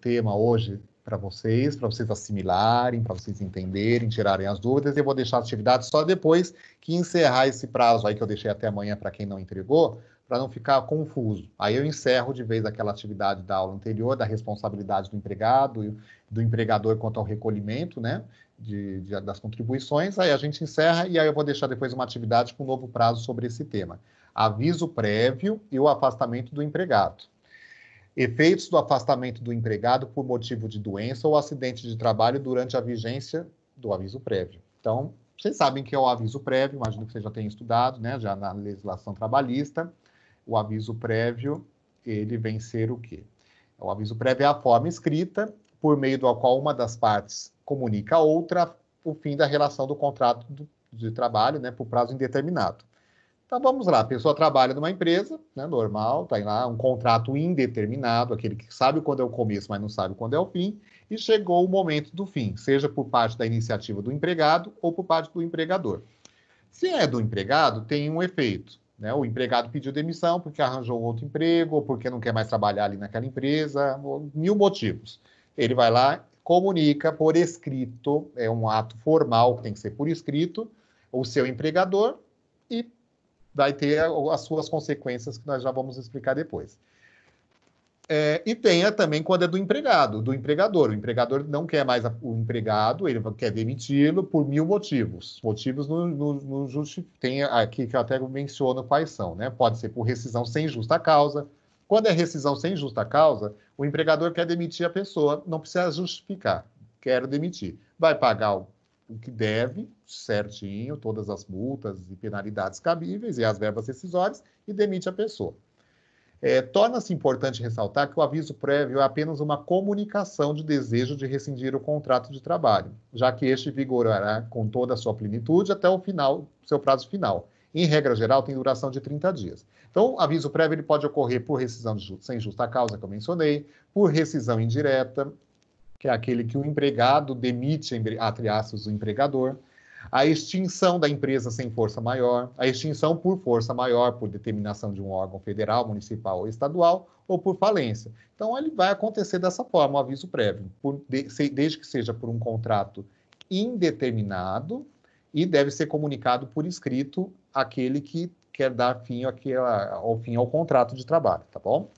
tema hoje para vocês, para vocês assimilarem, para vocês entenderem, tirarem as dúvidas. Eu vou deixar a atividade só depois que encerrar esse prazo aí que eu deixei até amanhã para quem não entregou, para não ficar confuso. Aí eu encerro de vez aquela atividade da aula anterior, da responsabilidade do empregado, e do empregador quanto ao recolhimento, né, de, de, das contribuições. Aí a gente encerra e aí eu vou deixar depois uma atividade com um novo prazo sobre esse tema. Aviso prévio e o afastamento do empregado efeitos do afastamento do empregado por motivo de doença ou acidente de trabalho durante a vigência do aviso prévio. Então, vocês sabem que é o aviso prévio, imagino que vocês já tenham estudado, né, já na legislação trabalhista, o aviso prévio, ele vem ser o quê? O aviso prévio é a forma escrita por meio da qual uma das partes comunica a outra o fim da relação do contrato de trabalho, né, por prazo indeterminado. Então vamos lá, a pessoa trabalha numa empresa, né, normal, em tá lá um contrato indeterminado, aquele que sabe quando é o começo, mas não sabe quando é o fim, e chegou o momento do fim, seja por parte da iniciativa do empregado ou por parte do empregador. Se é do empregado, tem um efeito. Né? O empregado pediu demissão porque arranjou outro emprego, ou porque não quer mais trabalhar ali naquela empresa, mil motivos. Ele vai lá, comunica por escrito, é um ato formal que tem que ser por escrito, o seu empregador e vai ter as suas consequências que nós já vamos explicar depois. É, e tenha também quando é do empregado, do empregador. O empregador não quer mais o empregado, ele quer demiti-lo por mil motivos. Motivos no, no, no justi... tem aqui que eu até menciono quais são, né? Pode ser por rescisão sem justa causa. Quando é rescisão sem justa causa, o empregador quer demitir a pessoa, não precisa justificar. Quero demitir. Vai pagar o o que deve, certinho, todas as multas e penalidades cabíveis e as verbas rescisórias e demite a pessoa. É, Torna-se importante ressaltar que o aviso prévio é apenas uma comunicação de desejo de rescindir o contrato de trabalho, já que este vigorará com toda a sua plenitude até o final, seu prazo final. Em regra geral, tem duração de 30 dias. Então, o aviso prévio ele pode ocorrer por rescisão de, sem justa causa, que eu mencionei, por rescisão indireta, que é aquele que o empregado demite, entre aspas, o empregador, a extinção da empresa sem força maior, a extinção por força maior, por determinação de um órgão federal, municipal ou estadual, ou por falência. Então, ele vai acontecer dessa forma, o um aviso prévio, por, desde que seja por um contrato indeterminado e deve ser comunicado por escrito aquele que quer dar fim àquela, ao fim ao contrato de trabalho, tá bom?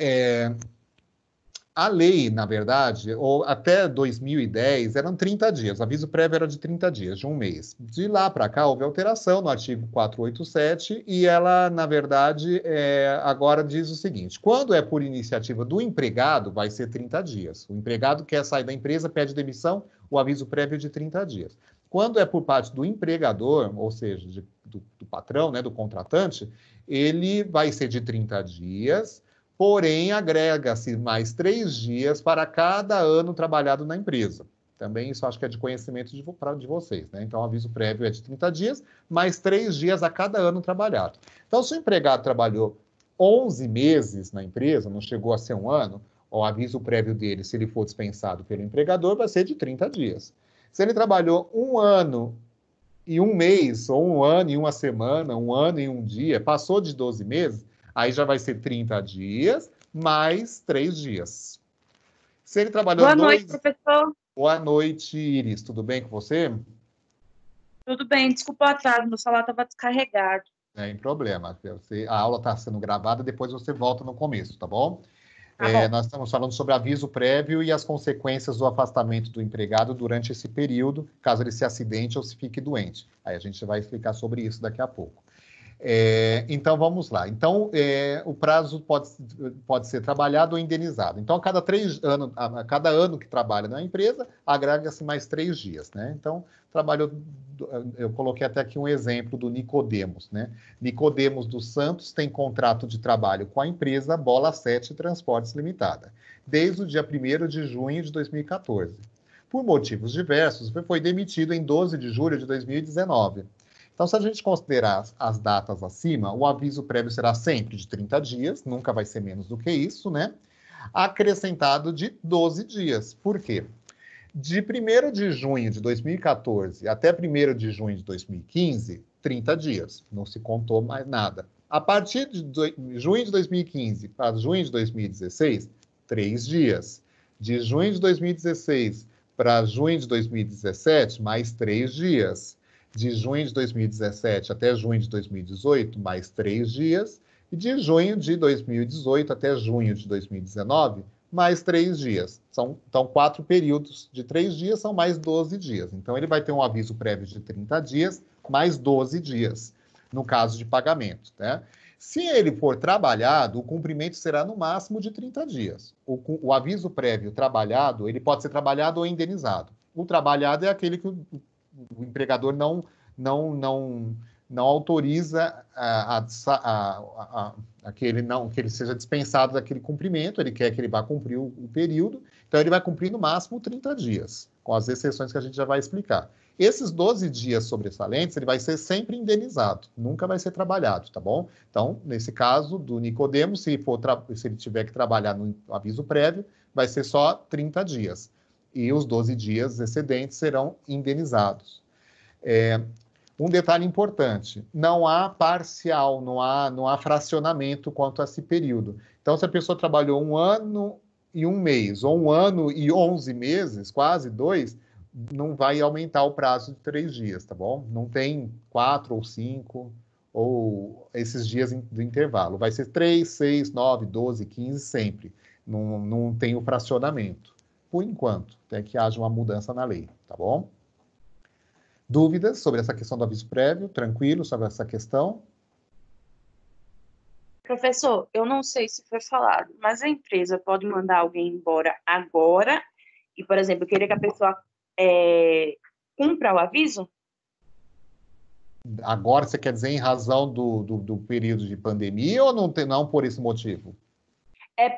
é, a lei, na verdade, ou até 2010, eram 30 dias. O aviso prévio era de 30 dias, de um mês. De lá para cá, houve alteração no artigo 487 e ela, na verdade, é, agora diz o seguinte: quando é por iniciativa do empregado, vai ser 30 dias. O empregado quer sair da empresa, pede demissão, o aviso prévio é de 30 dias. Quando é por parte do empregador, ou seja, de, do, do patrão, né, do contratante, ele vai ser de 30 dias porém agrega-se mais três dias para cada ano trabalhado na empresa. Também isso acho que é de conhecimento de, de vocês, né? Então, o aviso prévio é de 30 dias, mais três dias a cada ano trabalhado. Então, se o empregado trabalhou 11 meses na empresa, não chegou a ser um ano, o aviso prévio dele, se ele for dispensado pelo empregador, vai ser de 30 dias. Se ele trabalhou um ano e um mês, ou um ano e uma semana, um ano e um dia, passou de 12 meses, Aí já vai ser 30 dias mais três dias. Se ele trabalhou Boa noite, professor. Boa noite, Iris. Tudo bem com você? Tudo bem, desculpa o atraso, meu celular estava descarregado. Sem problema. Você, a aula está sendo gravada, depois você volta no começo, tá bom? Tá é, nós estamos falando sobre aviso prévio e as consequências do afastamento do empregado durante esse período, caso ele se acidente ou se fique doente. Aí a gente vai explicar sobre isso daqui a pouco. É, então vamos lá. Então é, o prazo pode, pode ser trabalhado ou indenizado. Então a cada três anos, a cada ano que trabalha na empresa, agrega-se mais três dias, né? Então trabalhou, eu coloquei até aqui um exemplo do Nicodemos, né? Nicodemos dos Santos tem contrato de trabalho com a empresa Bola 7 Transportes Limitada, desde o dia 1 de junho de 2014. Por motivos diversos, foi demitido em 12 de julho de 2019 então, se a gente considerar as, datas acima, o aviso prévio será sempre de 30 dias, nunca vai ser menos do que isso, né? Acrescentado de 12 dias. Por quê? De 1 de junho de 2014 até 1 de junho de 2015, 30 dias, não se contou mais nada. A partir de junho de 2015 para junho de 2016, 3 dias. De junho de 2016 para junho de 2017, mais 3 dias de junho de 2017 até junho de 2018, mais três dias, e de junho de 2018 até junho de 2019, mais três dias. São, então, quatro períodos de três dias são mais 12 dias. Então, ele vai ter um aviso prévio de 30 dias, mais 12 dias, no caso de pagamento. Né? Se ele for trabalhado, o cumprimento será no máximo de 30 dias. O, o aviso prévio trabalhado, ele pode ser trabalhado ou indenizado. O trabalhado é aquele que o o empregador não, não, não, não autoriza a, a, a, que ele não que ele seja dispensado daquele cumprimento, ele quer que ele vá cumprir o, o, período, então ele vai cumprir no máximo 30 dias, com as exceções que a gente já vai explicar. Esses 12 dias sobressalentes, ele vai ser sempre indenizado, nunca vai ser trabalhado, tá bom? Então, nesse caso do Nicodemo, se, for se ele tiver que trabalhar no aviso prévio, vai ser só 30 dias e os 12 dias excedentes serão indenizados. É, um detalhe importante: não há parcial, não há, não há fracionamento quanto a esse período. Então, se a pessoa trabalhou um ano e um mês, ou um ano e 11 meses, quase dois, não vai aumentar o prazo de três dias, tá bom? Não tem quatro ou cinco, ou esses dias do intervalo. Vai ser três, seis, nove, doze, quinze, sempre. Não, não tem o fracionamento por enquanto, até que haja uma mudança na lei, tá bom? Dúvidas sobre essa questão do aviso prévio? Tranquilo sobre essa questão? Professor, eu não sei se foi falado, mas a empresa pode mandar alguém embora agora e, por exemplo, querer que a pessoa é, cumpra o aviso? Agora você quer dizer em razão do, do, do período de pandemia ou não, tem, não por esse motivo? É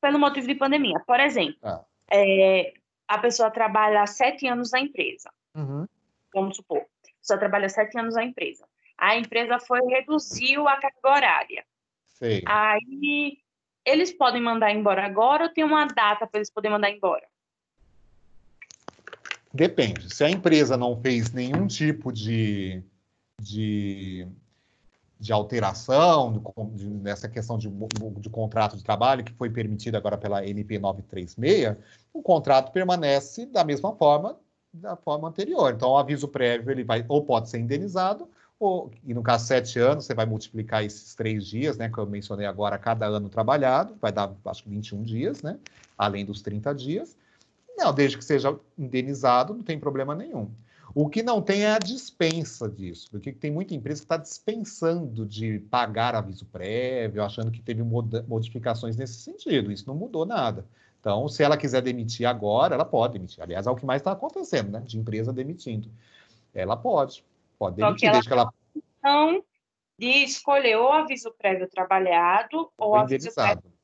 pelo motivo de pandemia. Por exemplo, ah é, a pessoa trabalha sete anos na empresa. Uhum. Vamos supor, a pessoa trabalha sete anos na empresa. A empresa foi reduziu a carga horária. Sei. Aí eles podem mandar embora agora ou tem uma data para eles poderem mandar embora? Depende. Se a empresa não fez nenhum tipo de, de de alteração de, nessa questão de, de, contrato de trabalho que foi permitida agora pela MP 936, o contrato permanece da mesma forma da forma anterior. Então, o aviso prévio ele vai ou pode ser indenizado ou, e no caso sete anos você vai multiplicar esses três dias, né, que eu mencionei agora, cada ano trabalhado, vai dar acho que 21 dias, né, além dos 30 dias. Não, desde que seja indenizado, não tem problema nenhum. O que não tem é a dispensa disso, porque tem muita empresa que está dispensando de pagar aviso prévio, achando que teve modificações nesse sentido. Isso não mudou nada. Então, se ela quiser demitir agora, ela pode demitir. Aliás, é o que mais está acontecendo, né? De empresa demitindo. Ela pode. Pode demitir, que ela... desde que ela. Então, de escolher ou aviso prévio trabalhado ou aviso prévio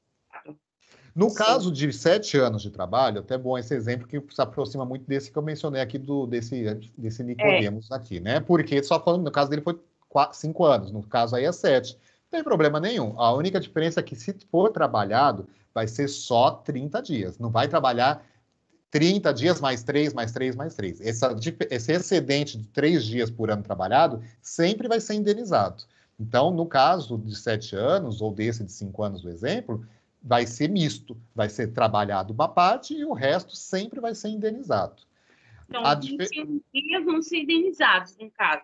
no Sim. caso de sete anos de trabalho, até bom esse exemplo que se aproxima muito desse que eu mencionei aqui, do, desse, desse Nicodemos é. aqui, né? Porque só falando, no caso dele foi quatro, cinco anos, no caso aí é sete. Não tem problema nenhum. A única diferença é que se for trabalhado, vai ser só 30 dias. Não vai trabalhar 30 dias mais três mais três mais três. esse excedente de três dias por ano trabalhado sempre vai ser indenizado. Então, no caso de sete anos, ou desse de cinco anos do exemplo, vai ser misto, vai ser trabalhado uma parte e o resto sempre vai ser indenizado. Então, a 20 dife... dias vão ser indenizados, no caso.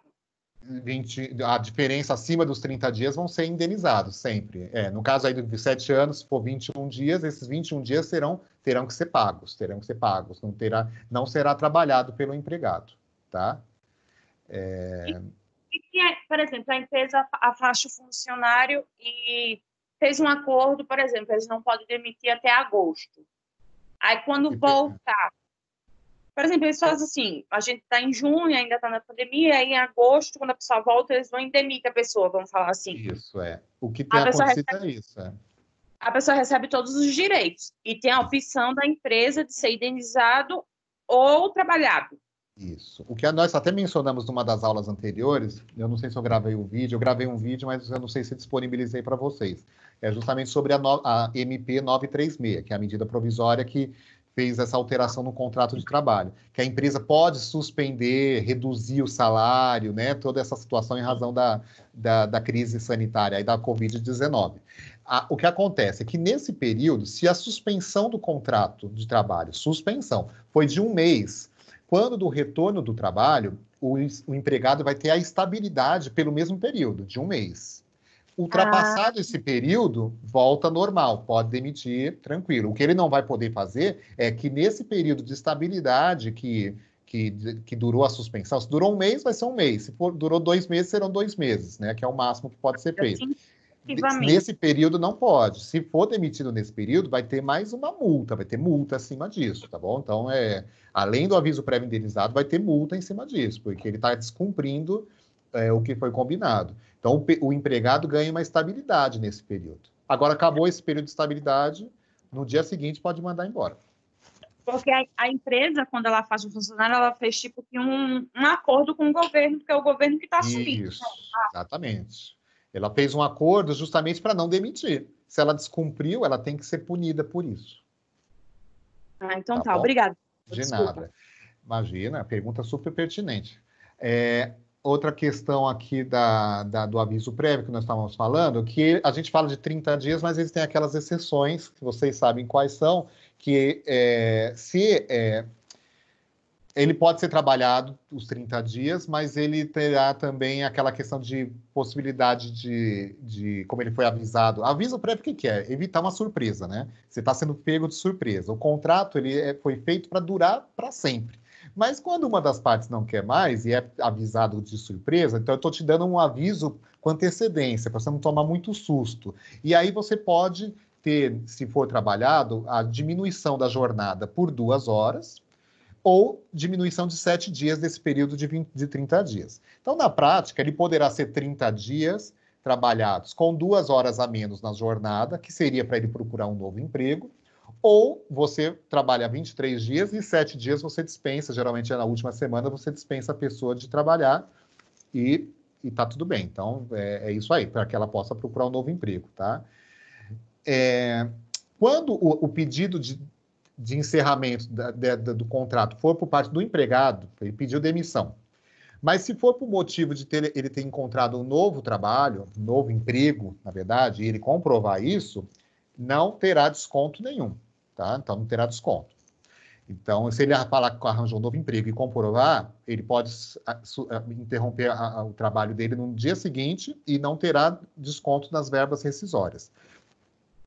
20, a diferença acima dos 30 dias vão ser indenizados sempre. É, no caso aí dos 27 anos, se for 21 dias, esses 21 dias serão, terão que ser pagos, terão que ser pagos, não, terá, não será trabalhado pelo empregado, tá? É... E, e, é, por exemplo, a empresa afasta o funcionário e fez um acordo, por exemplo, eles não podem demitir até agosto. Aí quando voltar, por exemplo, eles fazem assim, a gente está em junho, ainda está na pandemia, aí em agosto, quando a pessoa volta, eles vão demitir a pessoa, vamos falar assim. Isso, é. O que tem a acontecido recebe, é isso, é. A pessoa recebe todos os direitos e tem a opção da empresa de ser indenizado ou trabalhado. Isso. O que nós até mencionamos numa das aulas anteriores, eu não sei se eu gravei o um vídeo, eu gravei um vídeo, mas eu não sei se disponibilizei para vocês. É justamente sobre a, no, a MP 936, que é a medida provisória que fez essa alteração no contrato de trabalho, que a empresa pode suspender, reduzir o salário, né, toda essa situação em razão da, da, da crise sanitária e da Covid-19. O que acontece é que nesse período, se a suspensão do contrato de trabalho, suspensão, foi de um mês, quando do retorno do trabalho, o, o empregado vai ter a estabilidade pelo mesmo período, de um mês. Ultrapassado ah. esse período, volta normal, pode demitir tranquilo. O que ele não vai poder fazer é que nesse período de estabilidade que, que, que durou a suspensão, se durou um mês, vai ser um mês. Se for, durou dois meses, serão dois meses, né? Que é o máximo que pode ser feito nesse período não pode. Se for demitido nesse período, vai ter mais uma multa, vai ter multa acima disso, tá bom? Então, é, além do aviso prévio indenizado, vai ter multa em cima disso, porque ele está descumprindo é, o que foi combinado. Então, o, o empregado ganha uma estabilidade nesse período. Agora, acabou esse período de estabilidade, no dia seguinte pode mandar embora. Porque a, a, empresa, quando ela faz um funcionário, ela fez tipo um, um acordo com o governo, porque é o governo que está subindo. Né? Isso, né? ah, exatamente. Ela fez um acordo justamente para não demitir. Se ela descumpriu, ela tem que ser punida por isso. Ah, então tá, tá obrigada. De Desculpa. nada. Imagina, pergunta super pertinente. É, outra questão aqui da, da, do aviso prévio que nós estávamos falando, que a gente fala de 30 dias, mas eles têm aquelas exceções, que vocês sabem quais são, que é, se é, ele pode ser trabalhado os 30 dias, mas ele terá também aquela questão de possibilidade de, de como ele foi avisado. Aviso prévio que quer, é? evitar uma surpresa, né? Você está sendo pego de surpresa. O contrato ele é, foi feito para durar para sempre. Mas quando uma das partes não quer mais e é avisado de surpresa, então eu estou te dando um aviso com antecedência, para você não tomar muito susto. E aí você pode ter, se for trabalhado, a diminuição da jornada por duas horas, ou diminuição de sete dias desse período de, 20, de 30 dias. Então, na prática, ele poderá ser 30 dias trabalhados com duas horas a menos na jornada, que seria para ele procurar um novo emprego, ou você trabalha 23 dias e sete dias você dispensa, geralmente é na última semana, você dispensa a pessoa de trabalhar e, está tudo bem. Então, é, é isso aí, para que ela possa procurar um novo emprego, tá? É, quando o, o pedido de de encerramento da, da, do contrato for por parte do empregado, ele pediu demissão. Mas se for por motivo de ter, ele ter encontrado um novo trabalho, um novo emprego, na verdade, e ele comprovar isso, não terá desconto nenhum, tá? Então não terá desconto. Então, se ele falar que arranjou um novo emprego e comprovar, ele pode ah, ah, interromper a, a, o trabalho dele no dia seguinte e não terá desconto nas verbas rescisórias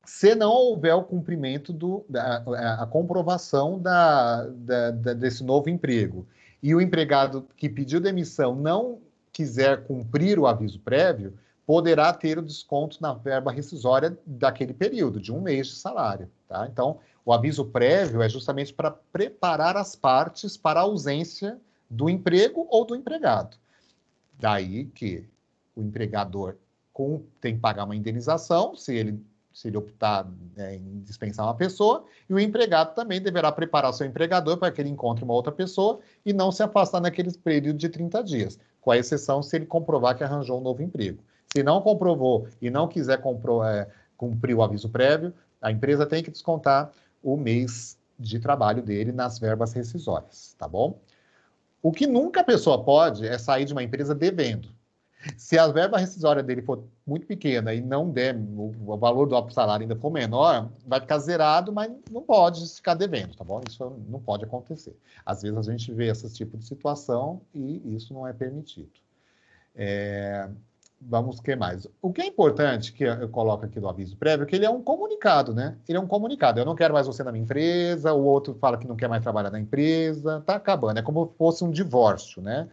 se não houver o cumprimento do, da, a, comprovação da, da, da, desse novo emprego e o empregado que pediu demissão não quiser cumprir o aviso prévio, poderá ter o desconto na verba rescisória daquele período, de um mês de salário. Tá? Então, o aviso prévio é justamente para preparar as partes para a ausência do emprego ou do empregado. Daí que o empregador tem que pagar uma indenização se ele se ele optar né, em dispensar uma pessoa, e o empregado também deverá preparar seu empregador para que ele encontre uma outra pessoa e não se afastar naquele período de 30 dias, com a exceção se ele comprovar que arranjou um novo emprego. Se não comprovou e não quiser é, cumprir o aviso prévio, a empresa tem que descontar o mês de trabalho dele nas verbas rescisórias, tá bom? O que nunca a pessoa pode é sair de uma empresa devendo. Se a verba rescisória dele for muito pequena e não der, o valor do salário ainda for menor, vai ficar zerado, mas não pode ficar devendo, tá bom? Isso não pode acontecer. Às vezes a gente vê esse tipo de situação e isso não é permitido. É, vamos que mais. O que é importante que eu coloco aqui do aviso prévio, é que ele é um comunicado, né? Ele é um comunicado. Eu não quero mais você na minha empresa, o outro fala que não quer mais trabalhar na empresa, tá acabando. É como se fosse um divórcio, né?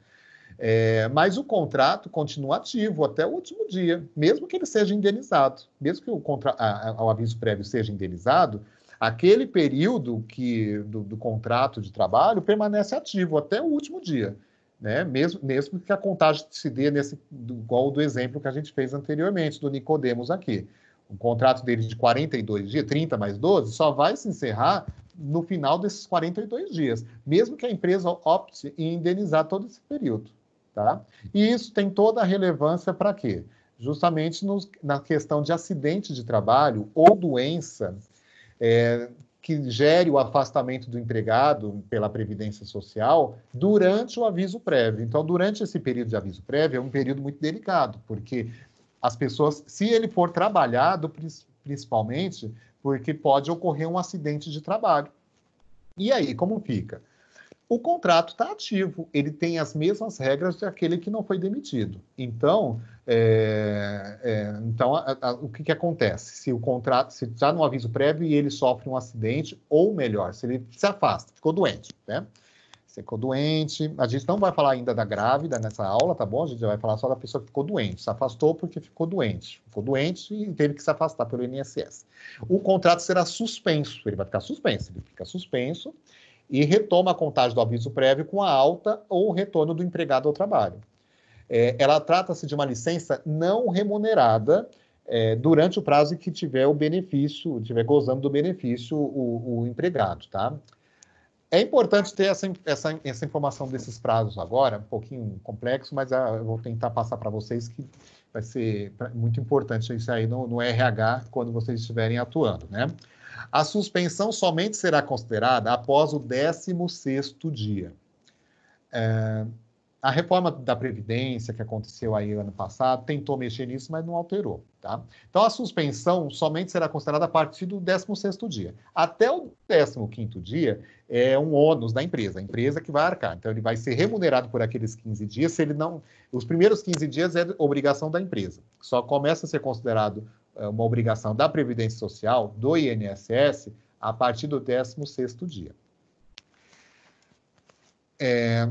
É, mas o contrato continua ativo até o último dia, mesmo que ele seja indenizado. Mesmo que o, contra... a, aviso prévio seja indenizado, aquele período que, do, do, contrato de trabalho permanece ativo até o último dia. Né? Mesmo, mesmo que a contagem se dê nesse, igual do exemplo que a gente fez anteriormente, do Nicodemos aqui. O contrato dele de 42 dias, 30 mais 12, só vai se encerrar no final desses 42 dias, mesmo que a empresa opte em indenizar todo esse período. Tá? E isso tem toda a relevância para quê? Justamente no, na questão de acidente de trabalho ou doença é, que gere o afastamento do empregado pela Previdência Social durante o aviso prévio. Então, durante esse período de aviso prévio, é um período muito delicado, porque as pessoas, se ele for trabalhado, principalmente, porque pode ocorrer um acidente de trabalho. E aí, como fica? o contrato está ativo, ele tem as mesmas regras de aquele que não foi demitido. Então, é, é, então a, a, o que, que acontece? Se o contrato, se está no aviso prévio e ele sofre um acidente, ou melhor, se ele se afasta, ficou doente, né? Ficou doente. A gente não vai falar ainda da grávida nessa aula, tá bom? A gente vai falar só da pessoa que ficou doente. Se afastou porque ficou doente. Ficou doente e teve que se afastar pelo INSS. O contrato será suspenso. Ele vai ficar suspenso. Ele fica suspenso e retoma a contagem do aviso prévio com a alta ou o retorno do empregado ao trabalho. É, ela trata-se de uma licença não remunerada é, durante o prazo em que tiver o benefício, tiver gozando do benefício o, o empregado, tá? É importante ter essa, essa, essa, informação desses prazos agora, um pouquinho complexo, mas ah, eu vou tentar passar para vocês que vai ser muito importante isso aí no, no RH quando vocês estiverem atuando, né? A suspensão somente será considerada após o 16 dia. É, a reforma da Previdência que aconteceu aí ano passado tentou mexer nisso, mas não alterou. Tá? Então, a suspensão somente será considerada a partir do 16 dia. Até o 15 dia é um ônus da empresa, a empresa que vai arcar. Então, ele vai ser remunerado por aqueles 15 dias, se ele não... Os primeiros 15 dias é obrigação da empresa. Só começa a ser considerado é uma obrigação da Previdência Social, do INSS, a partir do 16º dia. É,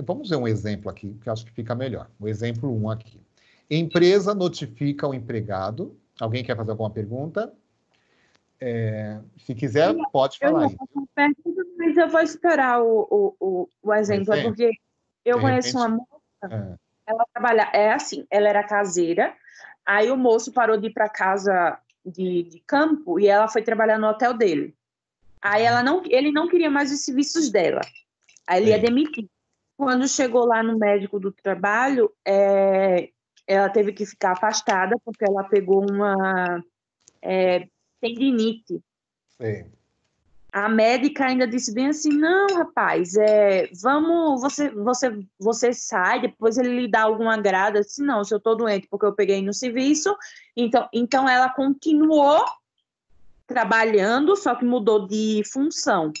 vamos ver um exemplo aqui, que acho que fica melhor. O exemplo 1 aqui. Empresa notifica o empregado. Alguém quer fazer alguma pergunta? É, se quiser, pode eu falar aí. Pergunta, mas eu vou esperar o, o, o, exemplo, é porque eu conheço repente... uma moça, é. ela trabalha, é assim, ela era caseira, Aí o moço parou de ir para casa de, de, campo e ela foi trabalhar no hotel dele. Aí ela não, ele não queria mais os serviços dela. Aí ele ia demitir. Quando chegou lá no médico do trabalho, é, ela teve que ficar afastada porque ela pegou uma é, tendinite. Sim a médica ainda disse bem assim: não, rapaz, é, vamos, você, você, você sai, depois ele lhe dá algum agrado. Eu disse: não, se eu tô doente porque eu peguei no serviço. Então, então ela continuou trabalhando, só que mudou de função.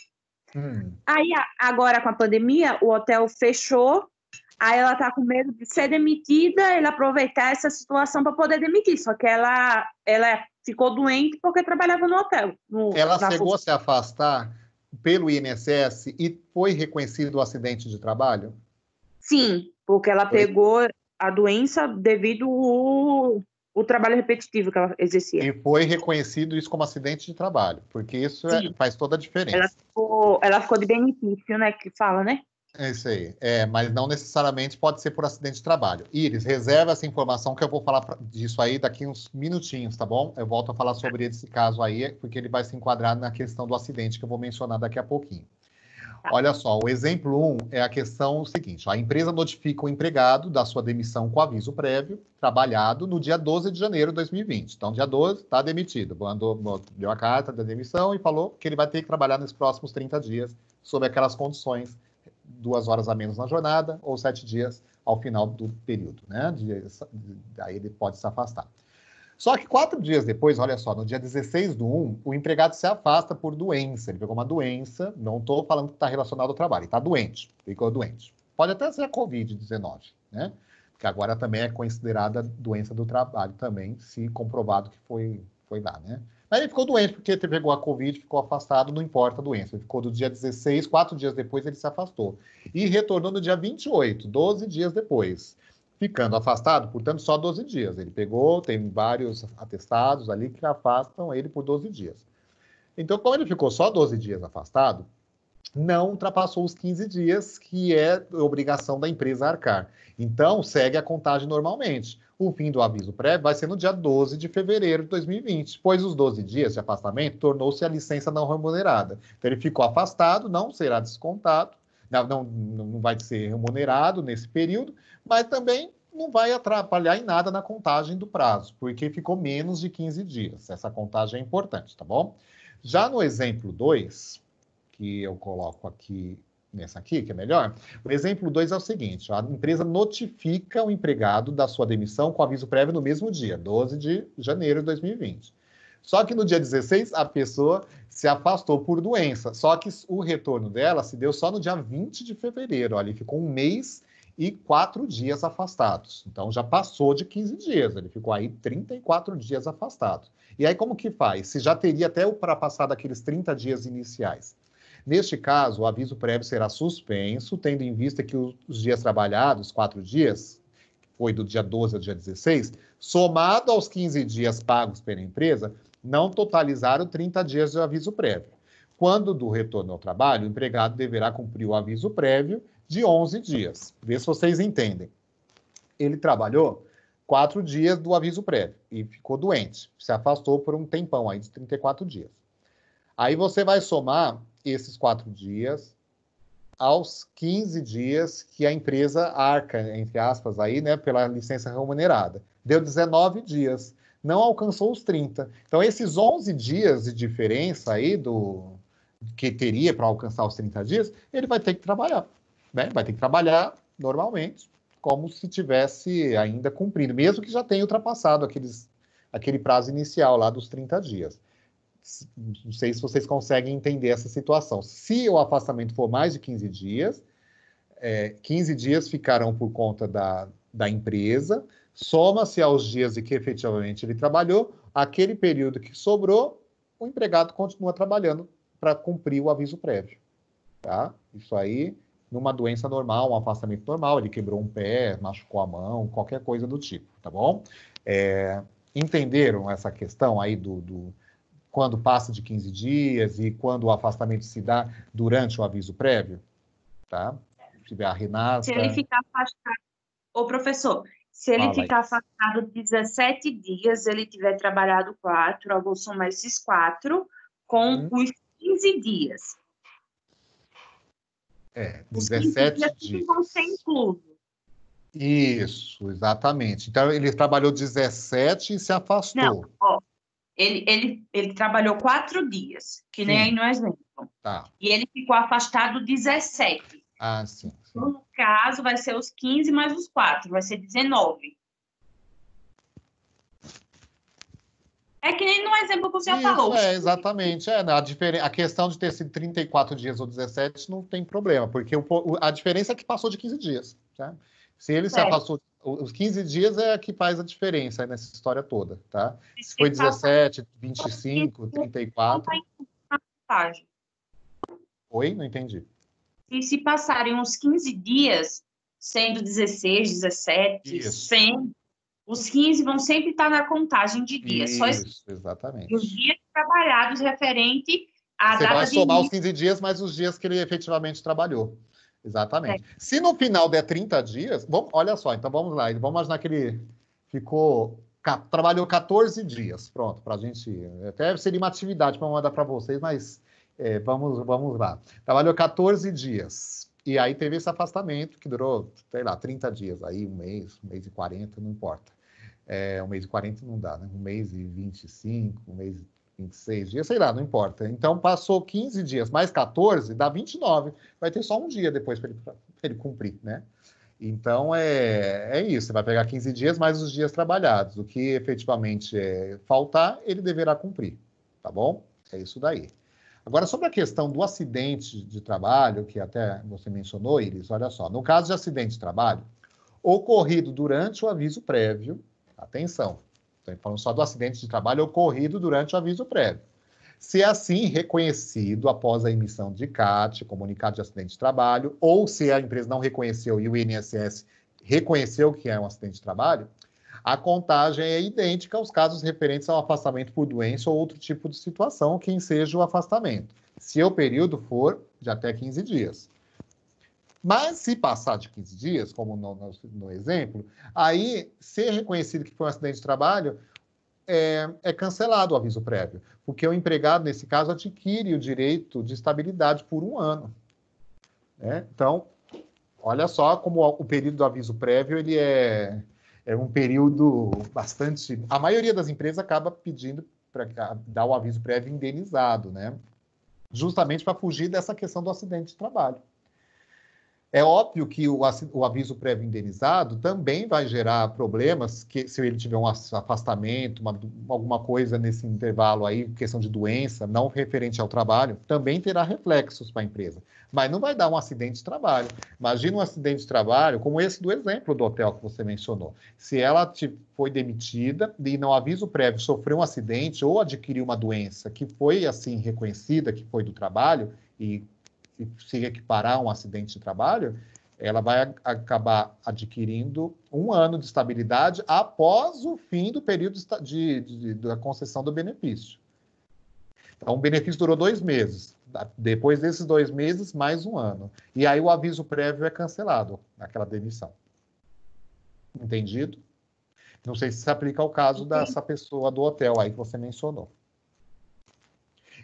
Hum. Aí, agora com a pandemia, o hotel fechou. Aí ela tá com medo de ser demitida, ele aproveitar essa situação para poder demitir. Só que ela, ela é ficou doente porque trabalhava no hotel. No, ela chegou a se afastar pelo INSS e foi reconhecido o acidente de trabalho? Sim, porque ela foi. pegou a doença devido ao o trabalho repetitivo que ela exercia. E foi reconhecido isso como acidente de trabalho, porque isso é, faz toda a diferença. Ela ficou, ela ficou de benefício, né, que fala, né? É isso aí. É, mas não necessariamente pode ser por acidente de trabalho. Iris, reserva essa informação que eu vou falar disso aí daqui uns minutinhos, tá bom? Eu volto a falar sobre esse caso aí, porque ele vai se enquadrar na questão do acidente que eu vou mencionar daqui a pouquinho. Tá. Olha só, o exemplo 1 um é a questão seguinte: a empresa notifica o empregado da sua demissão com aviso prévio, trabalhado no dia 12 de janeiro de 2020. Então, dia 12, está demitido. Mandou, deu a carta da demissão e falou que ele vai ter que trabalhar nos próximos 30 dias, sob aquelas condições duas horas a menos na jornada ou sete dias ao final do período, né? De, de, aí ele pode se afastar. Só que quatro dias depois, olha só, no dia 16 do 1, o empregado se afasta por doença. Ele pegou uma doença, não estou falando que está relacionado ao trabalho, está doente, ficou doente. Pode até ser a Covid-19, né? Que agora também é considerada doença do trabalho também, se comprovado que foi, foi lá, né? Mas ele ficou doente porque ele pegou a Covid, ficou afastado, não importa a doença. Ele ficou do dia 16, quatro dias depois ele se afastou. E retornou no dia 28, 12 dias depois. Ficando afastado, portanto, só 12 dias. Ele pegou, tem vários atestados ali que afastam ele por 12 dias. Então, como ele ficou só 12 dias afastado, não ultrapassou os 15 dias, que é obrigação da empresa arcar. Então, segue a contagem normalmente. O fim do aviso prévio vai ser no dia 12 de fevereiro de 2020, pois os 12 dias de afastamento tornou-se a licença não remunerada. Então, ele ficou afastado, não será descontado, não, não vai ser remunerado nesse período, mas também não vai atrapalhar em nada na contagem do prazo, porque ficou menos de 15 dias. Essa contagem é importante, tá bom? Já no exemplo 2, que eu coloco aqui nessa aqui, que é melhor. O exemplo 2 é o seguinte: a empresa notifica o empregado da sua demissão com aviso prévio no mesmo dia, 12 de janeiro de 2020. Só que no dia 16, a pessoa se afastou por doença. Só que o retorno dela se deu só no dia 20 de fevereiro. Ali ficou um mês e quatro dias afastados. Então já passou de 15 dias, ele ficou aí 34 dias afastado. E aí como que faz? Se já teria até ultrapassado aqueles 30 dias iniciais. Neste caso, o aviso prévio será suspenso, tendo em vista que os dias trabalhados, quatro dias, foi do dia 12 ao dia 16, somado aos 15 dias pagos pela empresa, não totalizaram 30 dias de aviso prévio. Quando do retorno ao trabalho, o empregado deverá cumprir o aviso prévio de 11 dias. Vê se vocês entendem. Ele trabalhou quatro dias do aviso prévio e ficou doente. Se afastou por um tempão aí de 34 dias. Aí você vai somar esses quatro dias aos 15 dias que a empresa arca, entre aspas, aí, né, pela licença remunerada. Deu 19 dias, não alcançou os 30. Então, esses 11 dias de diferença aí do que teria para alcançar os 30 dias, ele vai ter que trabalhar, né? Vai ter que trabalhar normalmente, como se tivesse ainda cumprido, mesmo que já tenha ultrapassado aqueles, aquele prazo inicial lá dos 30 dias. Não sei se vocês conseguem entender essa situação. Se o afastamento for mais de 15 dias, é, 15 dias ficarão por conta da, da empresa, soma-se aos dias em que efetivamente ele trabalhou, aquele período que sobrou, o empregado continua trabalhando para cumprir o aviso prévio. Tá? Isso aí, numa doença normal, um afastamento normal, ele quebrou um pé, machucou a mão, qualquer coisa do tipo, tá bom? É, entenderam essa questão aí do, do quando passa de 15 dias e quando o afastamento se dá durante o aviso prévio, tá? Se tiver a renasca... Se ele ficar afastado, ô professor, se ele ficar aí. afastado 17 dias, ele tiver trabalhado quatro, eu vou somar esses quatro com hum. os 15 dias. É, 17 dias. dias. Vão ser inclusos. Isso, exatamente. Então, ele trabalhou 17 e se afastou. Não, ó, ele, ele, ele trabalhou quatro dias, que sim. nem aí no exemplo. Tá. E ele ficou afastado 17. Ah, sim. sim. No caso, vai ser os 15 mais os 4, vai ser 19. É que nem no exemplo que você Isso, falou. É, exatamente. É, né, a, a questão de ter sido 34 dias ou 17 não tem problema, porque o, a diferença é que passou de 15 dias. Tá? Se ele é. se afastou de os 15 dias é a que faz a diferença nessa história toda, tá? Se foi 17, 25, 34. Oi? Não entendi. E se passarem uns 15 dias, sendo 16, 17, isso. 100, os 15 vão sempre estar na contagem de dias. Isso, isso. exatamente. Os dias trabalhados referente à Você data vai somar de... os 15 dias mais os dias que ele efetivamente trabalhou. Exatamente. É. Se no final der 30 dias, vamos, olha só, então vamos lá, vamos imaginar que ele ficou, trabalhou 14 dias, pronto, para a gente, até seria uma atividade para mandar para vocês, mas é, vamos, vamos lá. Trabalhou 14 dias, e aí teve esse afastamento que durou, sei lá, 30 dias, aí um mês, um mês e 40, não importa. É, um mês e 40 não dá, né? Um mês e 25, um mês e 26 dias, sei lá, não importa. Então passou 15 dias, mais 14, dá 29. Vai ter só um dia depois para ele, ele cumprir, né? Então é, é isso, você vai pegar 15 dias mais os dias trabalhados. O que efetivamente é, faltar, ele deverá cumprir, tá bom? É isso daí. Agora, sobre a questão do acidente de trabalho, que até você mencionou, Iris, olha só. No caso de acidente de trabalho, ocorrido durante o aviso prévio, atenção, né? falando só do acidente de trabalho ocorrido durante o aviso prévio. Se é assim reconhecido após a emissão de CAT, comunicado de acidente de trabalho, ou se a empresa não reconheceu e o INSS reconheceu que é um acidente de trabalho, a contagem é idêntica aos casos referentes ao afastamento por doença ou outro tipo de situação, quem seja o afastamento, se o período for de até 15 dias. Mas se passar de 15 dias, como no, no, no exemplo, aí ser reconhecido que foi um acidente de trabalho é, é, cancelado o aviso prévio, porque o empregado, nesse caso, adquire o direito de estabilidade por um ano. Né? Então, olha só como o período do aviso prévio ele é, é um período bastante. A maioria das empresas acaba pedindo para dar o aviso prévio indenizado, né? Justamente para fugir dessa questão do acidente de trabalho. É óbvio que o, o aviso prévio indenizado também vai gerar problemas, que se ele tiver um afastamento, uma, alguma coisa nesse intervalo aí, questão de doença, não referente ao trabalho, também terá reflexos para a empresa. Mas não vai dar um acidente de trabalho. Imagina um acidente de trabalho como esse do exemplo do hotel que você mencionou. Se ela te, foi demitida e não aviso prévio sofreu um acidente ou adquiriu uma doença que foi assim reconhecida, que foi do trabalho e se se equiparar a um acidente de trabalho, ela vai acabar adquirindo um ano de estabilidade após o fim do período de, de, de, da concessão do benefício. Então, o benefício durou dois meses. Depois desses dois meses, mais um ano. E aí o aviso prévio é cancelado, aquela demissão. Entendido? Não sei se se aplica ao caso Entendi. dessa pessoa do hotel aí que você mencionou.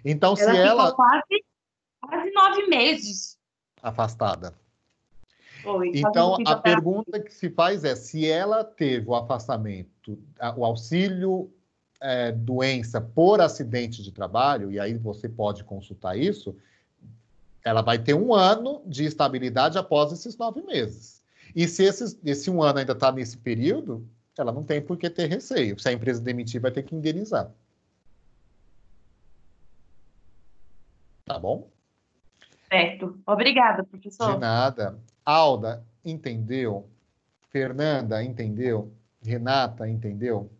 Então, ela se ela. Quase quase nove meses. Afastada. então, a pergunta que se faz é se ela teve o afastamento, o auxílio é, doença por acidente de trabalho, e aí você pode consultar isso, ela vai ter um ano de estabilidade após esses nove meses. E se esses, esse um ano ainda está nesse período, ela não tem por que ter receio. Se a empresa demitir, vai ter que indenizar. Tá bom? Certo. Obrigada, professor. De nada. Alda, entendeu? Fernanda, entendeu? Renata, entendeu?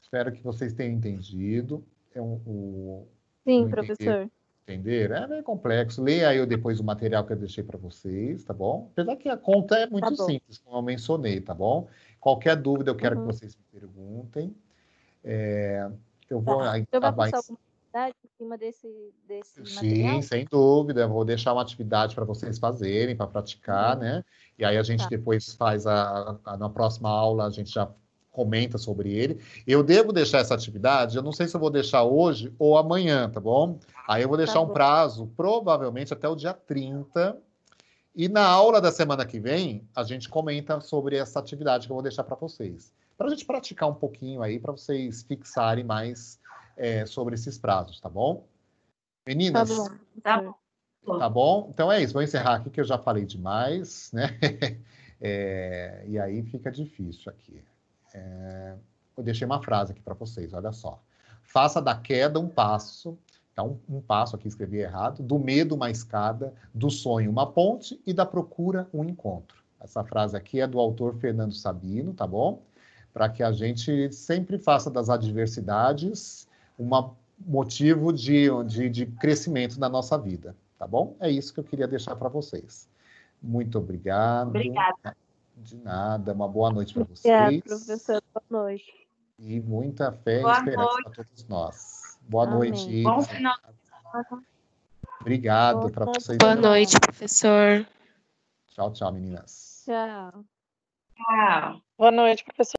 Espero que vocês tenham entendido. É um, Sim, um professor. Entender? É meio complexo. Leia aí depois o material que eu deixei para vocês, tá bom? Apesar que a conta é muito tá simples, como eu mencionei, tá bom? Qualquer dúvida eu quero uhum. que vocês me perguntem. É, eu vou tá. aí, eu vou mais... alguma atividade em cima desse, desse Sim, material? sem dúvida. Vou deixar uma atividade para vocês fazerem, para praticar, né? E aí a gente tá. depois faz a, a, na próxima aula a gente já comenta sobre ele. Eu devo deixar essa atividade, eu não sei se eu vou deixar hoje ou amanhã, tá bom? Aí eu vou deixar tá um prazo, provavelmente até o dia 30. E na aula da semana que vem, a gente comenta sobre essa atividade que eu vou deixar para vocês. Para a gente praticar um pouquinho aí, para vocês fixarem mais é, sobre esses prazos, tá bom? Meninas. Tá bom. Tá, tá bom. Tá bom? Então é isso, vou encerrar aqui que eu já falei demais, né? É, e aí fica difícil aqui. É, eu deixei uma frase aqui para vocês, olha só. Faça da queda um passo, tá um, um, passo aqui escrevi errado, do medo uma escada, do sonho uma ponte e da procura um encontro. Essa frase aqui é do autor Fernando Sabino, tá bom? Para que a gente sempre faça das adversidades um motivo de, de, de crescimento na nossa vida, tá bom? É isso que eu queria deixar para vocês. Muito obrigado. Obrigada. De nada, uma boa noite para vocês. Obrigada, professor. Boa noite. E muita fé boa e esperança para todos nós. Boa Amém. noite. Bom final. Obrigado para vocês. Boa também. noite, professor. Tchau, tchau, meninas. Tchau. Tchau. Boa noite, professor.